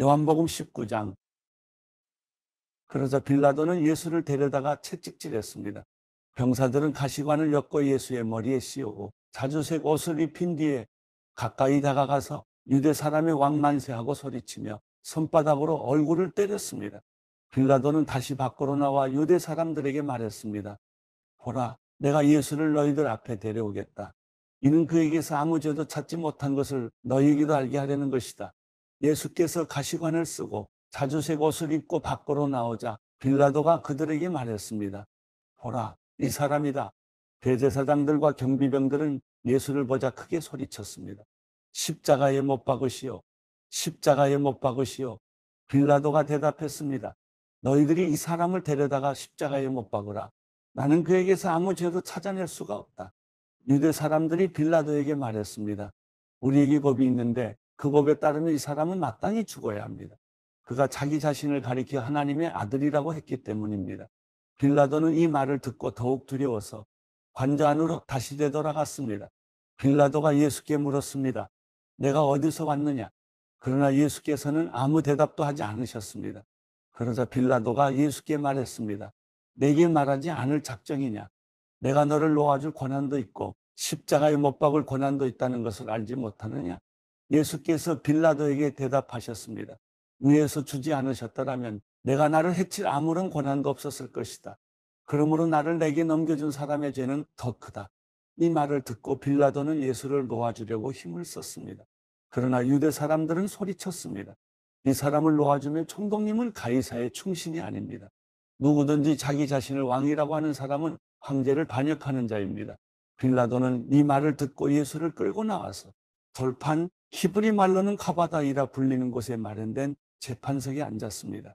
요한복음 19장. 그러자 빌라도는 예수를 데려다가 채찍질했습니다. 병사들은 가시관을 엮어 예수의 머리에 씌우고 자주색 옷을 입힌 뒤에 가까이 다가가서 유대 사람의 왕 만세하고 소리치며 손바닥으로 얼굴을 때렸습니다. 빌라도는 다시 밖으로 나와 유대 사람들에게 말했습니다. 보라, 내가 예수를 너희들 앞에 데려오겠다. 이는 그에게서 아무 죄도 찾지 못한 것을 너희에게도 알게 하려는 것이다. 예수께서 가시관을 쓰고 자주색 옷을 입고 밖으로 나오자 빌라도가 그들에게 말했습니다. 보라, 이 사람이다. 대제사장들과 경비병들은 예수를 보자 크게 소리쳤습니다. 십자가에 못 박으시오. 십자가에 못 박으시오. 빌라도가 대답했습니다. 너희들이 이 사람을 데려다가 십자가에 못 박으라. 나는 그에게서 아무 죄도 찾아낼 수가 없다. 유대 사람들이 빌라도에게 말했습니다. 우리에게 법이 있는데 그 법에 따르면 이 사람은 마땅히 죽어야 합니다. 그가 자기 자신을 가리켜 하나님의 아들이라고 했기 때문입니다. 빌라도는 이 말을 듣고 더욱 두려워서 관자 안으로 다시 되돌아갔습니다. 빌라도가 예수께 물었습니다. 내가 어디서 왔느냐? 그러나 예수께서는 아무 대답도 하지 않으셨습니다. 그러자 빌라도가 예수께 말했습니다. 내게 말하지 않을 작정이냐? 내가 너를 놓아줄 권한도 있고 십자가에 못 박을 권한도 있다는 것을 알지 못하느냐? 예수께서 빌라도에게 대답하셨습니다. 위에서 주지 않으셨더라면 내가 나를 해칠 아무런 권한도 없었을 것이다. 그러므로 나를 내게 넘겨준 사람의 죄는 더 크다. 이 말을 듣고 빌라도는 예수를 놓아주려고 힘을 썼습니다. 그러나 유대 사람들은 소리쳤습니다. 이 사람을 놓아주면 총독님은 가이사의 충신이 아닙니다. 누구든지 자기 자신을 왕이라고 하는 사람은 황제를 반역하는 자입니다. 빌라도는 이 말을 듣고 예수를 끌고 나와서 돌판 히브리 말로는 카바다이라 불리는 곳에 마련된 재판석에 앉았습니다.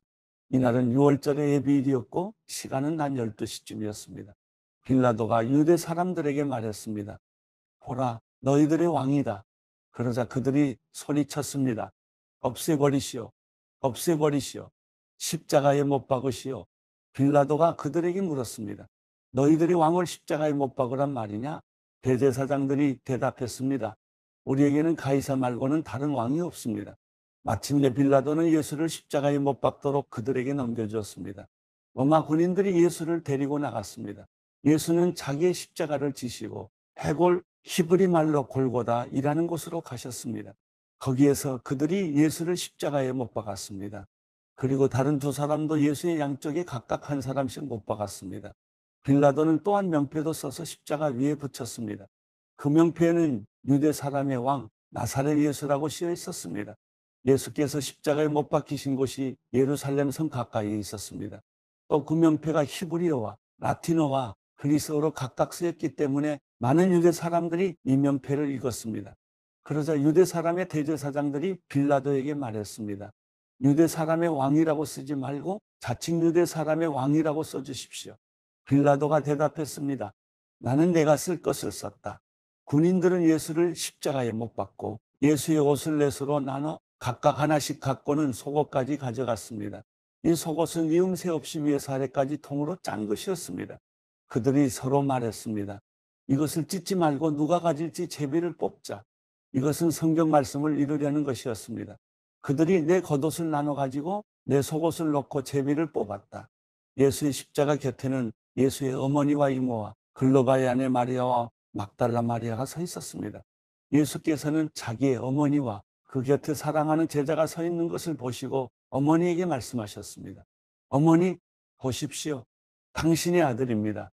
이날은 6월절의 예비일이었고 시간은 난 12시쯤이었습니다. 빌라도가 유대 사람들에게 말했습니다. 보라 너희들의 왕이다. 그러자 그들이 소리쳤습니다. 없애버리시오. 없애버리시오. 십자가에 못 박으시오. 빌라도가 그들에게 물었습니다. 너희들이 왕을 십자가에 못 박으란 말이냐? 대제사장들이 대답했습니다. 우리에게는 가이사 말고는 다른 왕이 없습니다. 마침내 빌라도는 예수를 십자가에 못 박도록 그들에게 넘겨주었습니다. 로마 군인들이 예수를 데리고 나갔습니다. 예수는 자기의 십자가를 지시고 해골 히브리 말로 골고다이라는 곳으로 가셨습니다. 거기에서 그들이 예수를 십자가에 못 박았습니다. 그리고 다른 두 사람도 예수의 양쪽에 각각 한 사람씩 못 박았습니다. 빌라도는 또한 명패도 써서 십자가 위에 붙였습니다. 그 명패는 유대 사람의 왕 나사렛 예수라고 쓰여 있었습니다. 예수께서 십자가에 못 박히신 곳이 예루살렘 성 가까이에 있었습니다. 또 구명패가 히브리어와 라틴어와 그리스어로 각각 쓰였기 때문에 많은 유대 사람들이 이 명패를 읽었습니다. 그러자 유대 사람의 대제사장들이 빌라도에게 말했습니다. 유대 사람의 왕이라고 쓰지 말고 자칭 유대 사람의 왕이라고 써주십시오. 빌라도가 대답했습니다. 나는 내가 쓸 것을 썼다. 군인들은 예수를 십자가에 못 박고 예수의 옷을 넷으로 나눠 각각 하나씩 갖고는 속옷까지 가져갔습니다. 이 속옷은 이음새 없이 위에서 아래까지 통으로 짠 것이었습니다. 그들이 서로 말했습니다. 이것을 찢지 말고 누가 가질지 제비를 뽑자. 이것은 성경 말씀을 이루려는 것이었습니다. 그들이 내 겉옷을 나눠 가지고 내 속옷을 놓고 제비를 뽑았다. 예수의 십자가 곁에는 예수의 어머니와 이모와 글로바의 아내 마리아와 막달라 마리아가 서 있었습니다. 예수께서는 자기의 어머니와 그 곁에 사랑하는 제자가 서 있는 것을 보시고 어머니에게 말씀하셨습니다. 어머니, 보십시오. 당신의 아들입니다.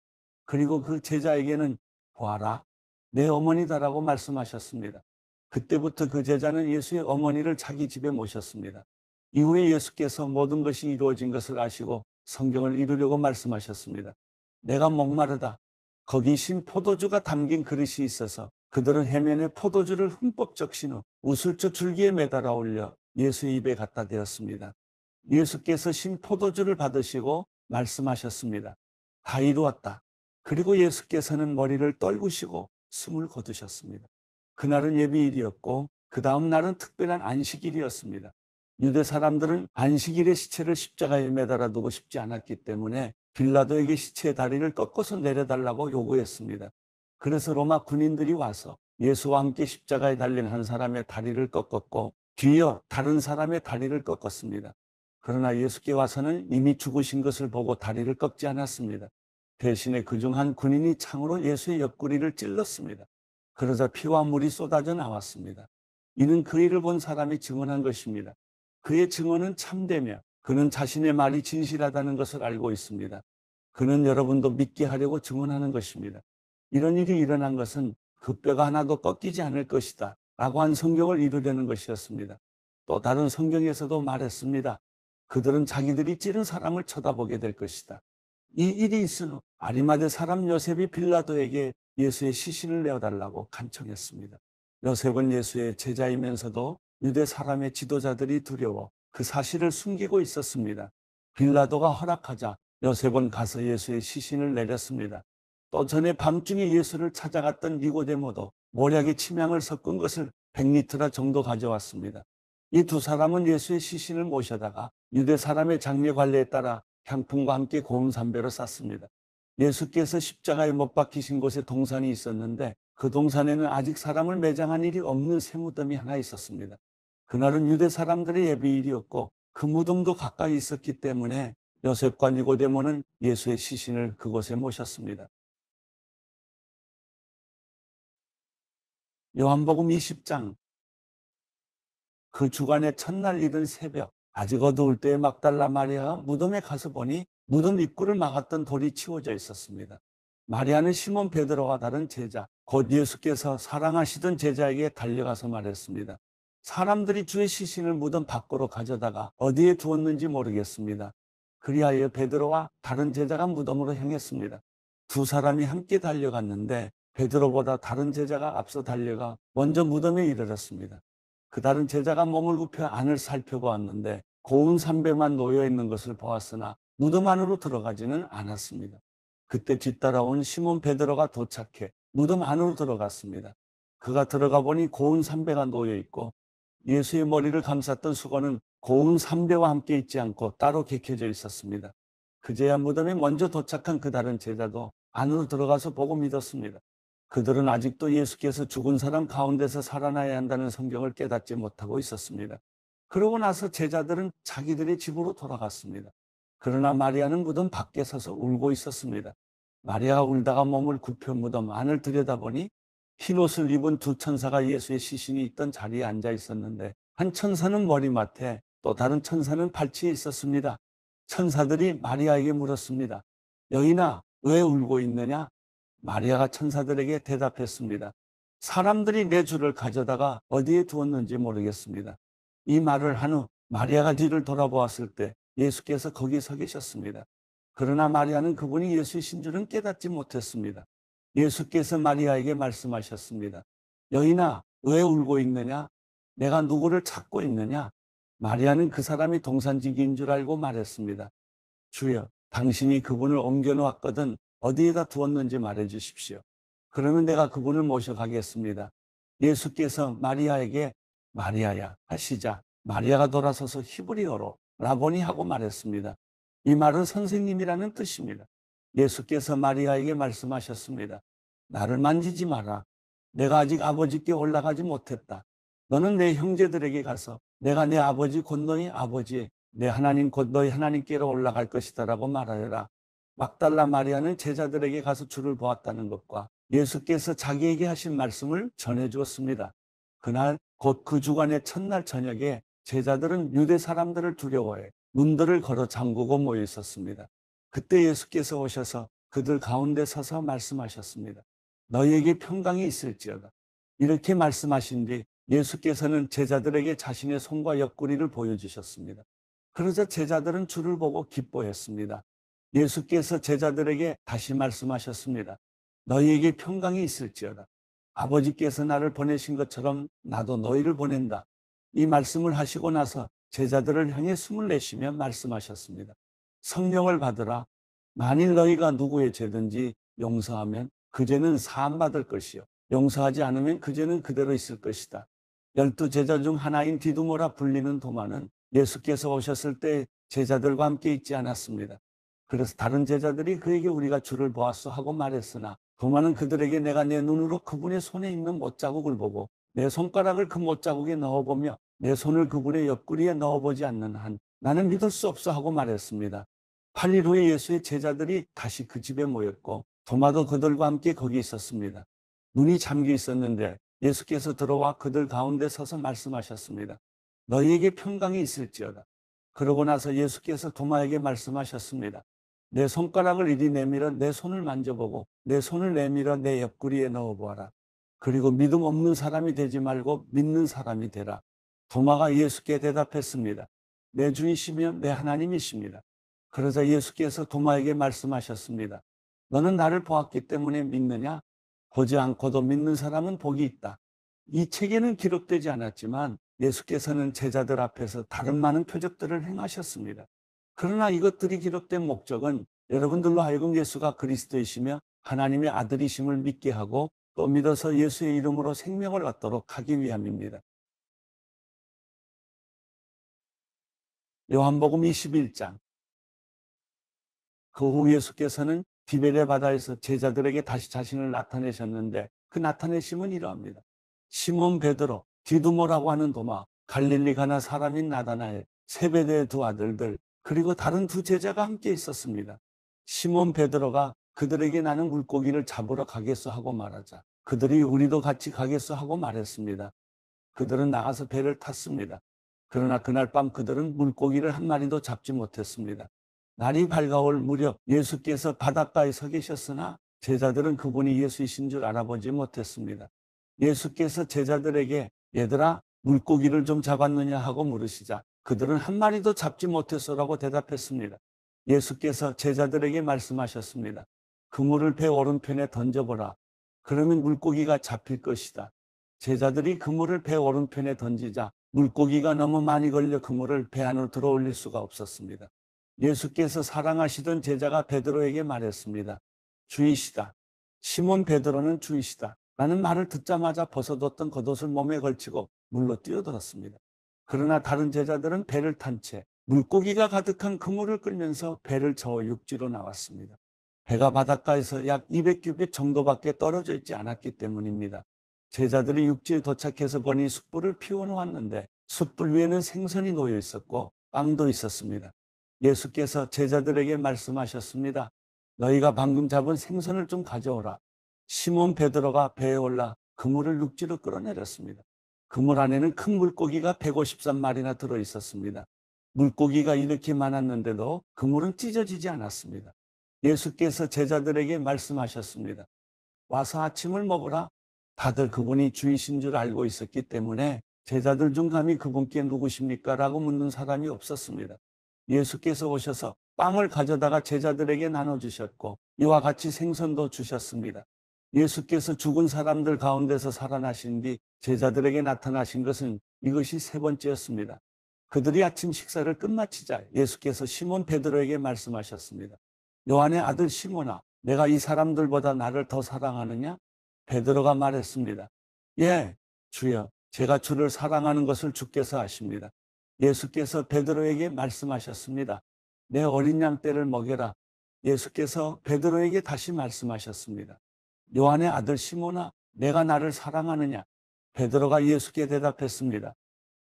그리고 그 제자에게는 보아라. 내 어머니다라고 말씀하셨습니다. 그때부터 그 제자는 예수의 어머니를 자기 집에 모셨습니다. 이후에 예수께서 모든 것이 이루어진 것을 아시고 성경을 이루려고 말씀하셨습니다. 내가 목마르다. 거기 신 포도주가 담긴 그릇이 있어서 그들은 해면에 포도주를 흠뻑 적신 후우슬쩍 줄기에 매달아 올려 예수의 입에 갖다 대었습니다. 예수께서 신 포도주를 받으시고 말씀하셨습니다. 다 이루었다. 그리고 예수께서는 머리를 떨구시고 숨을 거두셨습니다. 그날은 예비일이었고 그 다음 날은 특별한 안식일이었습니다. 유대 사람들은 안식일의 시체를 십자가에 매달아 두고 싶지 않았기 때문에 빌라도에게 시체의 다리를 꺾어서 내려달라고 요구했습니다. 그래서 로마 군인들이 와서 예수와 함께 십자가에 달린 한 사람의 다리를 꺾었고 뒤이어 다른 사람의 다리를 꺾었습니다. 그러나 예수께 와서는 이미 죽으신 것을 보고 다리를 꺾지 않았습니다. 대신에 그중한 군인이 창으로 예수의 옆구리를 찔렀습니다. 그러자 피와 물이 쏟아져 나왔습니다. 이는 그 일을 본 사람이 증언한 것입니다. 그의 증언은 참되며 그는 자신의 말이 진실하다는 것을 알고 있습니다. 그는 여러분도 믿게 하려고 증언하는 것입니다. 이런 일이 일어난 것은 그 뼈가 하나도 꺾이지 않을 것이다. 라고 한 성경을 이루려는 것이었습니다. 또 다른 성경에서도 말했습니다. 그들은 자기들이 찌른 사람을 쳐다보게 될 것이다. 이 일이 있은 후 아리마대 사람 요셉이 빌라도에게 예수의 시신을 내어달라고 간청했습니다. 요셉은 예수의 제자이면서도 유대 사람의 지도자들이 두려워 그 사실을 숨기고 있었습니다. 빌라도가 허락하자 여세번 가서 예수의 시신을 내렸습니다. 또 전에 밤중에 예수를 찾아갔던 니고데모도 모략의치명을 섞은 것을 1 0 0리터라 정도 가져왔습니다. 이 두 사람은 예수의 시신을 모셔다가 유대 사람의 장례 관례에 따라 향품과 함께 고운 삼배로 쌌습니다. 예수께서 십자가에 못 박히신 곳에 동산이 있었는데 그 동산에는 아직 사람을 매장한 일이 없는 새 무덤이 하나 있었습니다. 그날은 유대 사람들의 예비일이었고 그 무덤도 가까이 있었기 때문에 요셉과 니고데모는 예수의 시신을 그곳에 모셨습니다. 요한복음 20장 그 주간의 첫날 이른 새벽 아직 어두울 때에 막달라 마리아 무덤에 가서 보니 무덤 입구를 막았던 돌이 치워져 있었습니다. 마리아는 시몬 베드로와 다른 제자 곧 예수께서 사랑하시던 제자에게 달려가서 말했습니다. 사람들이 주의 시신을 무덤 밖으로 가져다가 어디에 두었는지 모르겠습니다. 그리하여 베드로와 다른 제자가 무덤으로 향했습니다. 두 사람이 함께 달려갔는데 베드로보다 다른 제자가 앞서 달려가 먼저 무덤에 이르렀습니다. 그 다른 제자가 몸을 굽혀 안을 살펴보았는데 고운 삼배만 놓여 있는 것을 보았으나 무덤 안으로 들어가지는 않았습니다. 그때 뒤따라온 시몬 베드로가 도착해 무덤 안으로 들어갔습니다. 그가 들어가 보니 고운 삼배가 놓여 있고 예수의 머리를 감쌌던 수건은 고운삼대와 함께 있지 않고 따로 개켜져 있었습니다. 그제야 무덤에 먼저 도착한 그 다른 제자도 안으로 들어가서 보고 믿었습니다. 그들은 아직도 예수께서 죽은 사람 가운데서 살아나야 한다는 성경을 깨닫지 못하고 있었습니다. 그러고 나서 제자들은 자기들의 집으로 돌아갔습니다. 그러나 마리아는 무덤 밖에 서서 울고 있었습니다. 마리아가 울다가 몸을 굽혀 무덤 안을 들여다보니 흰옷을 입은 두 천사가 예수의 시신이 있던 자리에 앉아 있었는데 한 천사는 머리맡에 또 다른 천사는 발치에 있었습니다. 천사들이 마리아에게 물었습니다. 여인아, 왜 울고 있느냐? 마리아가 천사들에게 대답했습니다. 사람들이 내 줄을 가져다가 어디에 두었는지 모르겠습니다. 이 말을 한 후 마리아가 뒤를 돌아보았을 때 예수께서 거기 서 계셨습니다. 그러나 마리아는 그분이 예수이신 줄은 깨닫지 못했습니다. 예수께서 마리아에게 말씀하셨습니다. 여인아, 왜 울고 있느냐? 내가 누구를 찾고 있느냐? 마리아는 그 사람이 동산지기인 줄 알고 말했습니다. 주여, 당신이 그분을 옮겨놓았거든 어디에다 두었는지 말해 주십시오. 그러면 내가 그분을 모셔가겠습니다. 예수께서 마리아에게 마리아야 하시자 마리아가 돌아서서 히브리어로 라보니 하고 말했습니다. 이 말은 선생님이라는 뜻입니다. 예수께서 마리아에게 말씀하셨습니다. 나를 만지지 마라. 내가 아직 아버지께 올라가지 못했다. 너는 내 형제들에게 가서 내가 내 아버지 곧 너희 아버지, 내 하나님 곧 너희 하나님께로 올라갈 것이다라고 말하여라. 막달라 마리아는 제자들에게 가서 주를 보았다는 것과 예수께서 자기에게 하신 말씀을 전해 주었습니다. 그날 곧 그 주간의 첫날 저녁에 제자들은 유대 사람들을 두려워해 문들을 걸어 잠그고 모여 있었습니다. 그때 예수께서 오셔서 그들 가운데 서서 말씀하셨습니다. 너희에게 평강이 있을지어다. 이렇게 말씀하신 뒤 예수께서는 제자들에게 자신의 손과 옆구리를 보여주셨습니다. 그러자 제자들은 주를 보고 기뻐했습니다. 예수께서 제자들에게 다시 말씀하셨습니다. 너희에게 평강이 있을지어다. 아버지께서 나를 보내신 것처럼 나도 너희를 보낸다. 이 말씀을 하시고 나서 제자들을 향해 숨을 내쉬며 말씀하셨습니다. 성령을 받으라. 만일 너희가 누구의 죄든지 용서하면 그제는 사함받을 것이요. 용서하지 않으면 그제는 그대로 있을 것이다. 열두 제자 중 하나인 디두모라 불리는 도마는 예수께서 오셨을 때 제자들과 함께 있지 않았습니다. 그래서 다른 제자들이 그에게 우리가 주를 보았소 하고 말했으나 도마는 그들에게 내가 내 눈으로 그분의 손에 있는 못자국을 보고 내 손가락을 그 못자국에 넣어보며 내 손을 그분의 옆구리에 넣어보지 않는 한 나는 믿을 수 없어 하고 말했습니다. 8일 후에 예수의 제자들이 다시 그 집에 모였고 도마도 그들과 함께 거기 있었습니다. 눈이 잠겨 있었는데 예수께서 들어와 그들 가운데 서서 말씀하셨습니다. 너희에게 평강이 있을지어다. 그러고 나서 예수께서 도마에게 말씀하셨습니다. 내 손가락을 이리 내밀어 내 손을 만져보고 내 손을 내밀어 내 옆구리에 넣어보아라. 그리고 믿음 없는 사람이 되지 말고 믿는 사람이 되라. 도마가 예수께 대답했습니다. 내 주이시며 내 하나님이십니다. 그러자 예수께서 도마에게 말씀하셨습니다. 너는 나를 보았기 때문에 믿느냐? 보지 않고도 믿는 사람은 복이 있다. 이 책에는 기록되지 않았지만 예수께서는 제자들 앞에서 다른 많은 표적들을 행하셨습니다. 그러나 이것들이 기록된 목적은 여러분들로 하여금 예수가 그리스도이시며 하나님의 아들이심을 믿게 하고 또 믿어서 예수의 이름으로 생명을 얻도록 하기 위함입니다. 요한복음 21장. 그 후 예수께서는 디베레 바다에서 제자들에게 다시 자신을 나타내셨는데 그 나타내심은 이러합니다. 시몬 베드로, 디두모라고 하는 도마, 갈릴리 가나 사람인 나다나엘, 세베대의 두 아들들, 그리고 다른 두 제자가 함께 있었습니다. 시몬 베드로가 그들에게 나는 물고기를 잡으러 가겠어 하고 말하자. 그들이 우리도 같이 가겠어 하고 말했습니다. 그들은 나가서 배를 탔습니다. 그러나 그날 밤 그들은 물고기를 한 마리도 잡지 못했습니다. 날이 밝아올 무렵 예수께서 바닷가에 서 계셨으나 제자들은 그분이 예수이신 줄 알아보지 못했습니다. 예수께서 제자들에게 얘들아 물고기를 좀 잡았느냐 하고 물으시자 그들은 한 마리도 잡지 못했어라고 대답했습니다. 예수께서 제자들에게 말씀하셨습니다. 그물을 배 오른편에 던져보라. 그러면 물고기가 잡힐 것이다. 제자들이 그물을 배 오른편에 던지자 물고기가 너무 많이 걸려 그물을 배 안으로 들어올릴 수가 없었습니다. 예수께서 사랑하시던 제자가 베드로에게 말했습니다. 주이시다. 시몬 베드로는 주이시다. 라는 말을 듣자마자 벗어뒀던 겉옷을 몸에 걸치고 물로 뛰어들었습니다. 그러나 다른 제자들은 배를 탄 채 물고기가 가득한 그물을 끌면서 배를 저어 육지로 나왔습니다. 배가 바닷가에서 약 200규빗 정도밖에 떨어져 있지 않았기 때문입니다. 제자들이 육지에 도착해서 보니 숯불을 피워놓았는데 숯불 위에는 생선이 놓여 있었고 빵도 있었습니다. 예수께서 제자들에게 말씀하셨습니다. 너희가 방금 잡은 생선을 좀 가져오라. 시몬 베드로가 배에 올라 그물을 육지로 끌어내렸습니다. 그물 안에는 큰 물고기가 153마리나 들어 있었습니다. 물고기가 이렇게 많았는데도 그물은 찢어지지 않았습니다. 예수께서 제자들에게 말씀하셨습니다. 와서 아침을 먹으라. 다들 그분이 주이신 줄 알고 있었기 때문에 제자들 중 감히 그분께 누구십니까? 라고 묻는 사람이 없었습니다. 예수께서 오셔서 빵을 가져다가 제자들에게 나눠주셨고 이와 같이 생선도 주셨습니다. 예수께서 죽은 사람들 가운데서 살아나신 뒤 제자들에게 나타나신 것은 이것이 세 번째였습니다. 그들이 아침 식사를 끝마치자 예수께서 시몬 베드로에게 말씀하셨습니다. 요한의 아들 시몬아, 내가 이 사람들보다 나를 더 사랑하느냐? 베드로가 말했습니다. 예, 주여, 제가 주를 사랑하는 것을 주께서 아십니다. 예수께서 베드로에게 말씀하셨습니다. 내 어린 양 떼를 먹여라. 예수께서 베드로에게 다시 말씀하셨습니다. 요한의 아들 시몬아, 내가 나를 사랑하느냐? 베드로가 예수께 대답했습니다.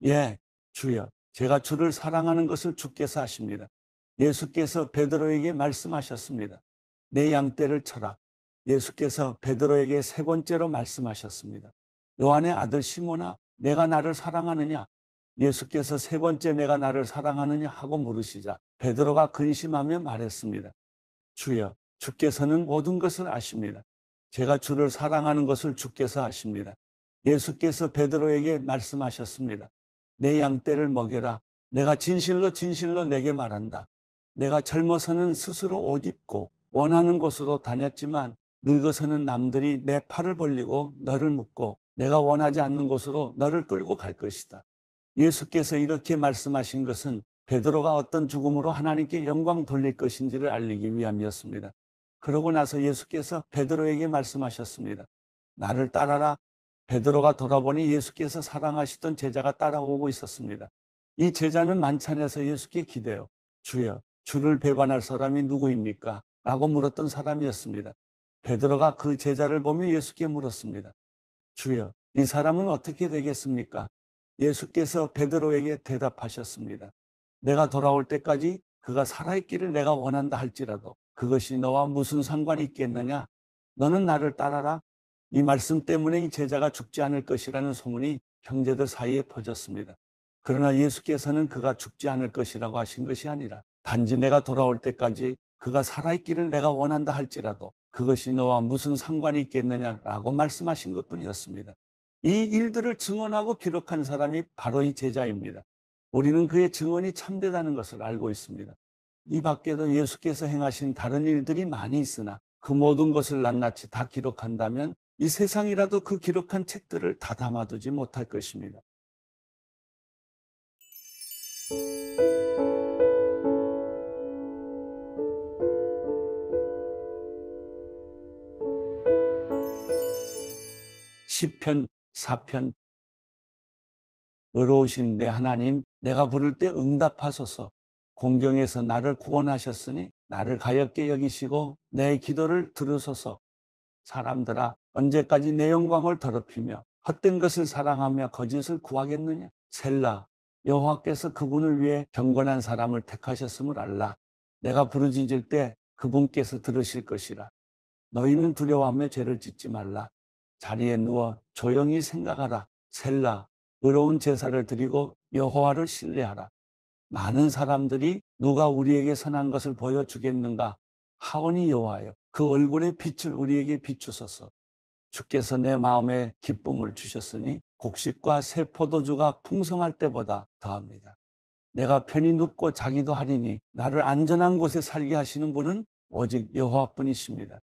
예, 주여, 제가 주를 사랑하는 것을 주께서 아십니다. 예수께서 베드로에게 말씀하셨습니다. 내 양떼를 쳐라. 예수께서 베드로에게 세 번째로 말씀하셨습니다. 요한의 아들 시몬아, 내가 나를 사랑하느냐? 예수께서 세 번째 내가 나를 사랑하느냐 하고 물으시자 베드로가 근심하며 말했습니다. 주여, 주께서는 모든 것을 아십니다. 제가 주를 사랑하는 것을 주께서 아십니다. 예수께서 베드로에게 말씀하셨습니다. 내 양떼를 먹여라. 내가 진실로 진실로 내게 말한다. 내가 젊어서는 스스로 옷 입고 원하는 곳으로 다녔지만 늙어서는 남들이 내 팔을 벌리고 너를 묶고 내가 원하지 않는 곳으로 너를 끌고 갈 것이다. 예수께서 이렇게 말씀하신 것은 베드로가 어떤 죽음으로 하나님께 영광 돌릴 것인지를 알리기 위함이었습니다. 그러고 나서 예수께서 베드로에게 말씀하셨습니다. 나를 따라라. 베드로가 돌아보니 예수께서 사랑하시던 제자가 따라오고 있었습니다. 이 제자는 만찬에서 예수께 기대요. 주여, 주를 배반할 사람이 누구입니까? 라고 물었던 사람이었습니다. 베드로가 그 제자를 보며 예수께 물었습니다. 주여, 이 사람은 어떻게 되겠습니까? 예수께서 베드로에게 대답하셨습니다. 내가 돌아올 때까지 그가 살아있기를 내가 원한다 할지라도 그것이 너와 무슨 상관이 있겠느냐? 너는 나를 따라라. 이 말씀 때문에 이 제자가 죽지 않을 것이라는 소문이 형제들 사이에 퍼졌습니다. 그러나 예수께서는 그가 죽지 않을 것이라고 하신 것이 아니라 단지 내가 돌아올 때까지 그가 살아있기를 내가 원한다 할지라도 그것이 너와 무슨 상관이 있겠느냐라고 말씀하신 것 뿐이었습니다. 이 일들을 증언하고 기록한 사람이 바로 이 제자입니다. 우리는 그의 증언이 참되다는 것을 알고 있습니다. 이 밖에도 예수께서 행하신 다른 일들이 많이 있으나 그 모든 것을 낱낱이 다 기록한다면 이 세상이라도 그 기록한 책들을 다 담아두지 못할 것입니다. 시편 4편 의로우신데 하나님 내가 부를 때 응답하소서 공경에서 나를 구원하셨으니 나를 가엾게 여기시고 내 기도를 들으소서 사람들아 언제까지 내 영광을 더럽히며 헛된 것을 사랑하며 거짓을 구하겠느냐 셀라 여호와께서 그분을 위해 경건한 사람을 택하셨음을 알라 내가 부르짖을 때 그분께서 들으실 것이라 너희는 두려워하며 죄를 짓지 말라 자리에 누워 조용히 생각하라. 셀라. 의로운 제사를 드리고 여호와를 신뢰하라. 많은 사람들이 누가 우리에게 선한 것을 보여주겠는가? 하오이 여호와여. 그 얼굴의 빛을 우리에게 비추소서. 주께서 내 마음에 기쁨을 주셨으니 곡식과 새 포도주가 풍성할 때보다 더합니다. 내가 편히 눕고 자기도 하리니 나를 안전한 곳에 살게 하시는 분은 오직 여호와뿐이십니다.